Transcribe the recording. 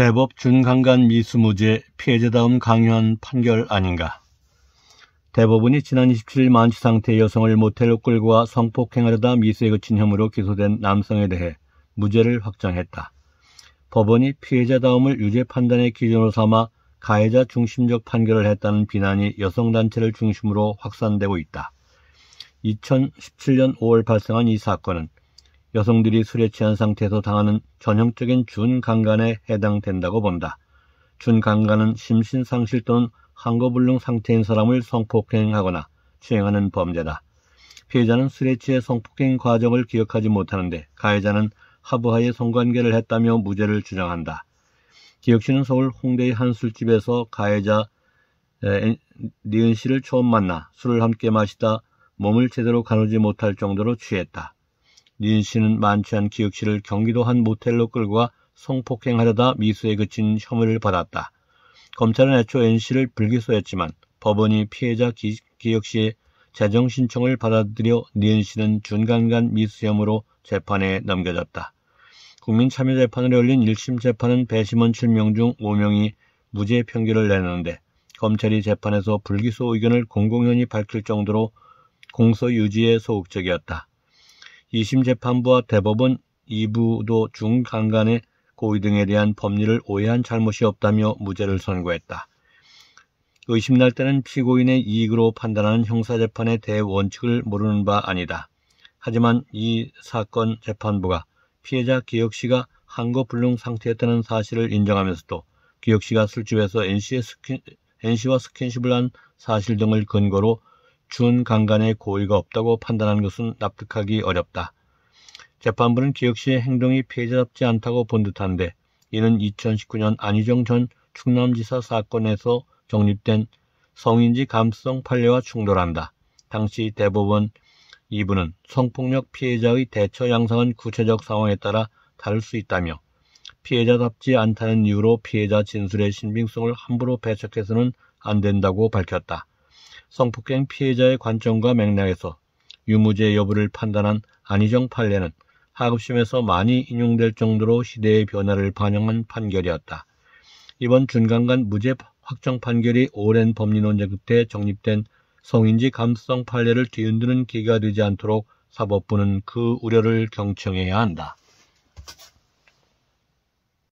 대법 준강간 미수무죄 피해자다운 강요한 판결 아닌가. 대법원이 지난 27일 만취 상태 여성을 모텔로 끌고 와 성폭행하려다 미수에 그친 혐의로 기소된 남성에 대해 무죄를 확정했다. 법원이 피해자다움을 유죄 판단의 기준으로 삼아 가해자 중심적 판결을 했다는 비난이 여성단체를 중심으로 확산되고 있다. 2017년 5월 발생한 이 사건은 여성들이 술에 취한 상태에서 당하는 전형적인 준강간에 해당된다고 본다. 준강간은 심신상실 또는 항거불능 상태인 사람을 성폭행하거나 추행하는 범죄다. 피해자는 술에 취해 성폭행 과정을 기억하지 못하는데 가해자는 하부하에 성관계를 했다며 무죄를 주장한다. 기억씨는 서울 홍대의 한 술집에서 가해자 니은 씨를 처음 만나 술을 함께 마시다 몸을 제대로 가누지 못할 정도로 취했다. 린 씨는 만취한 기욱 씨를 경기도 한 모텔로 끌고 가 성폭행하려다 미수에 그친 혐의를 받았다. 검찰은 애초 N 씨를 불기소했지만 법원이 피해자 기, 기욱 씨의 재정 신청을 받아들여 린 씨는 중간간 미수 혐의로 재판에 넘겨졌다. 국민참여재판을 열린 1심 재판은 배심원 7명 중 5명이 무죄 평결을 내는데 검찰이 재판에서 불기소 의견을 공공연히 밝힐 정도로 공소 유지에 소극적이었다. 2심 재판부와 대법원 2부도 중간 간에 고의 등에 대한 법리를 오해한 잘못이 없다며 무죄를 선고했다. 의심날 때는 피고인의 이익으로 판단하는 형사재판의 대원칙을 모르는 바 아니다. 하지만 이 사건 재판부가 피해자 기혁 씨가 한거불능 상태였다는 사실을 인정하면서도 기혁 씨가 술집에서 n c 의 스킨, N씨와 스킨십을 한 사실 등을 근거로 준강간의 고의가 없다고 판단하는 것은 납득하기 어렵다. 재판부는 기역 씨의 행동이 피해자답지 않다고 본 듯한데 이는 2019년 안희정 전 충남지사 사건에서 정립된 성인지 감수성 판례와 충돌한다. 당시 대법원 2부는 성폭력 피해자의 대처 양상은 구체적 상황에 따라 다를 수 있다며 피해자답지 않다는 이유로 피해자 진술의 신빙성을 함부로 배척해서는 안 된다고 밝혔다. 성폭행 피해자의 관점과 맥락에서 유무죄 여부를 판단한 안희정 판례는 하급심에서 많이 인용될 정도로 시대의 변화를 반영한 판결이었다. 이번 중간간 무죄 확정 판결이 오랜 법리 논쟁 끝에 정립된 성인지 감수성 판례를 뒤흔드는 기가 되지 않도록 사법부는 그 우려를 경청해야 한다.